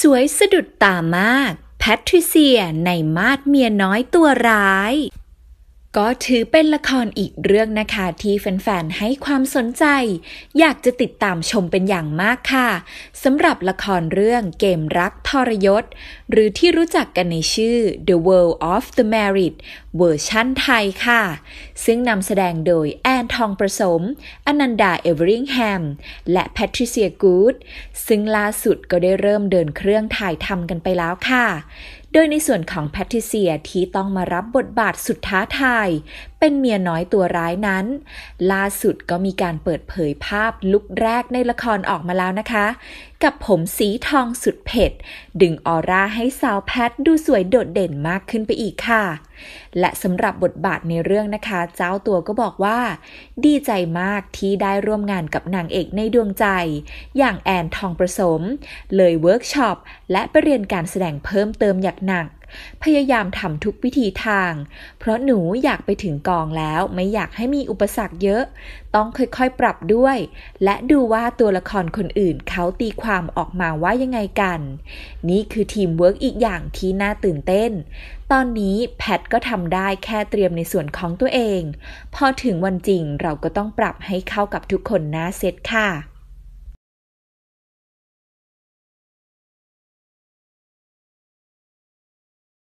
สวยสะดุดตามาก แพทริเซียในมาดเมียน้อยตัวร้าย ก็ถือเป็นละครอีกเรื่องนะคะที่แฟนๆให้ความสนใจ อยากจะติดตามชมเป็นอย่างมากค่ะ สำหรับละครเรื่องเกมรักทรยศ หรือที่รู้จักกันในชื่อ The World of the Married เวอร์ชั่นไทยค่ะ ซึ่งนำแสดงโดยนทองประสมอนันดาเอเวอริงแฮม และแพทริเซียกูดซึ่งล่าสุดก็ได้เริ่มเดินเครื่องถ่ายทำกันไปแล้วค่ะ โดยในส่วนของแพทริเซียที่ต้องมารับบทบาทสุดท้าทายเป็นเมียน้อยตัวร้ายนั้นล่าสุดก็มีการเปิดเผยภาพลุกแรกในละครออกมาแล้วนะคะกับผมสีทองสุดเผ็ด ดึงออร่าให้สาวแพทดูสวยโดดเด่นมากขึ้นไปอีกค่ะ และสำหรับบทบาทในเรื่องนะคะ เจ้าตัวก็บอกว่า ดีใจมากที่ได้ร่วมงานกับนางเอกในดวงใจ อย่างแอนทองประสม เลยเวิร์กช็อป และไปเรียนการแสดงเพิ่มเติมอย่างหนักพยายามทำทุกวิธีทาง เพราะหนูอยากไปถึงกองแล้วไม่อยากให้มีอุปสรรคเยอะ ต้องค่อยๆ ปรับด้วย และดูว่าตัวละครคนอื่นเขาตีความออกมาว่ายังไงกัน นี่คือทีมเวิร์กอีกอย่างที่น่าตื่นเต้น ตอนนี้แพทก็ทำได้แค่เตรียมในส่วนของตัวเอง พอถึงวันจริงเราก็ต้องปรับให้เข้ากับทุกคนนะาเซตค่ะ